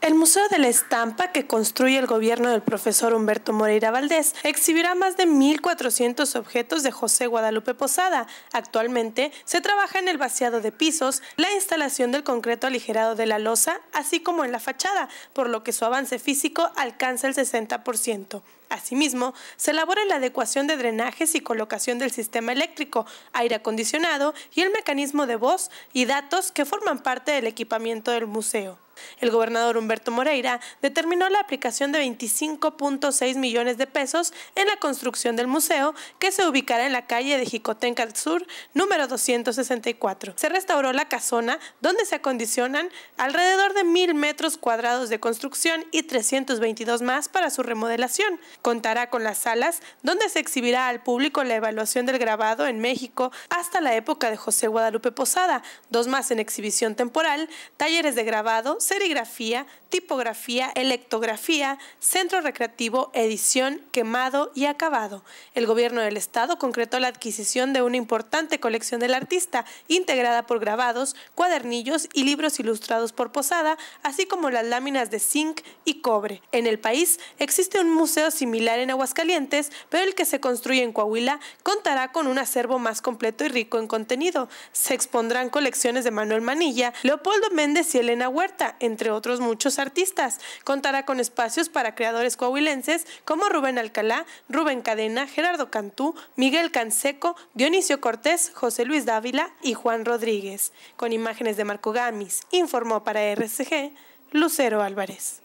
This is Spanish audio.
El Museo de la Estampa que construye el gobierno del profesor Humberto Moreira Valdés exhibirá más de 1.400 objetos de José Guadalupe Posada. Actualmente se trabaja en el vaciado de pisos, la instalación del concreto aligerado de la losa, así como en la fachada, por lo que su avance físico alcanza el 60%. Asimismo, se elabora la adecuación de drenajes y colocación del sistema eléctrico, aire acondicionado y el mecanismo de voz y datos que forman parte del equipamiento del museo. El gobernador Humberto Moreira determinó la aplicación de 25.6 millones de pesos en la construcción del museo que se ubicará en la calle de Jicotenca al Sur, número 264. Se restauró la casona donde se acondicionan alrededor de mil metros cuadrados de construcción y 322 más para su remodelación. Contará con las salas donde se exhibirá al público la evaluación del grabado en México hasta la época de José Guadalupe Posada, dos más en exhibición temporal, talleres de grabados, serigrafía, tipografía, electografía, centro recreativo, edición, quemado y acabado. El gobierno del estado concretó la adquisición de una importante colección del artista, integrada por grabados, cuadernillos y libros ilustrados por Posada, así como las láminas de zinc y cobre. En el país existe un museo similar en Aguascalientes, pero el que se construye en Coahuila contará con un acervo más completo y rico en contenido. Se expondrán colecciones de Manuel Manilla, Leopoldo Méndez y Elena Huerta, entre otros muchos artistas. Contará con espacios para creadores coahuilenses como Rubén Alcalá, Rubén Cadena, Gerardo Cantú, Miguel Canseco, Dionisio Cortés, José Luis Dávila y Juan Rodríguez. Con imágenes de Marco Gamis, informó para RCG Lucero Álvarez.